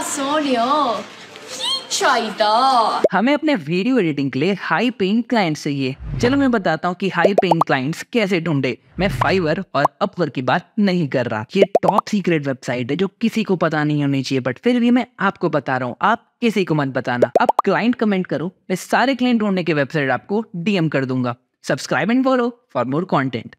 सोनियो हमें अपने video editing के लिए हाई पेइंग क्लाइंट चाहिए चलो मैं बताता हूँ कि हाई पेइंग क्लाइंट्स कैसे ढूंढे मैं फाइवर और अपवर की बात नहीं कर रहा ये टॉप सीक्रेट वेबसाइट है जो किसी को पता नहीं होनी चाहिए बट फिर भी मैं आपको बता रहा हूँ आप किसी को मत बताना अब क्लाइंट कमेंट करो मैं सारे क्लाइंट ढूंढने की वेबसाइट आपको डीएम कर दूंगा subscribe and follow for more content